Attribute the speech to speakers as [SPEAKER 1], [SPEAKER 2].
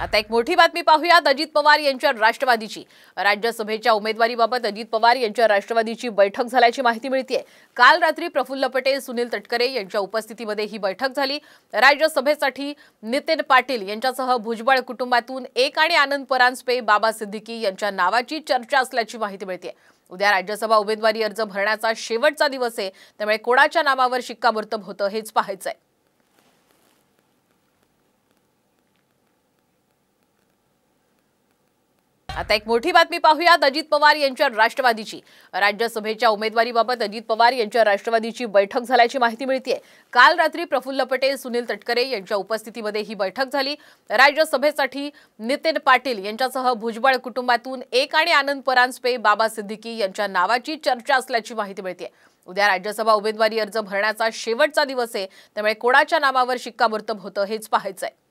[SPEAKER 1] आता एक मोठी बातमी पाहूयात अजित पवार यांच्या राष्ट्रवादीची राज्यसभेच्या उमेदवारीबाबत अजित पवार यांच्या राष्ट्रवादीची बैठक झाल्याची माहिती मिळतीये काल रात्री प्रफुल्ल पटेल सुनील तटकरे यांच्या उपस्थितीमध्ये ही बैठक झाली राज्यसभेसाठी नितीन पाटील यांच्यासह भुजबळ कुटुंबातून एक आणि आनंद परांजपे बाबा सिद्दीकी यांच्या नावाची चर्चा असल्याची माहिती मिळते उद्या राज्यसभा उमेदवारी अर्ज भरण्याचा शेवटचा दिवस आहे त्यामुळे कोणाच्या नावावर शिक्कामोर्तब होतं हेच पाहायचं आहे आता एक मोठी बातमी पाहूयात अजित पवार यांच्या राष्ट्रवादीची राज्यसभेच्या उमेदवारीबाबत अजित पवार यांच्या राष्ट्रवादीची बैठक झाल्याची माहिती मिळते काल रात्री प्रफुल्ल पटेल सुनील तटकरे यांच्या उपस्थितीमध्ये ही बैठक झाली राज्यसभेसाठी नितीन पाटील यांच्यासह भुजबळ कुटुंबातून एक आणि आनंद परांजपे बाबा सिद्दीकी यांच्या नावाची चर्चा असल्याची माहिती मिळते उद्या राज्यसभा उमेदवारी अर्ज भरण्याचा शेवटचा दिवस आहे त्यामुळे कोणाच्या नावावर शिक्कामोर्तब होतं हेच पाहायचं आहे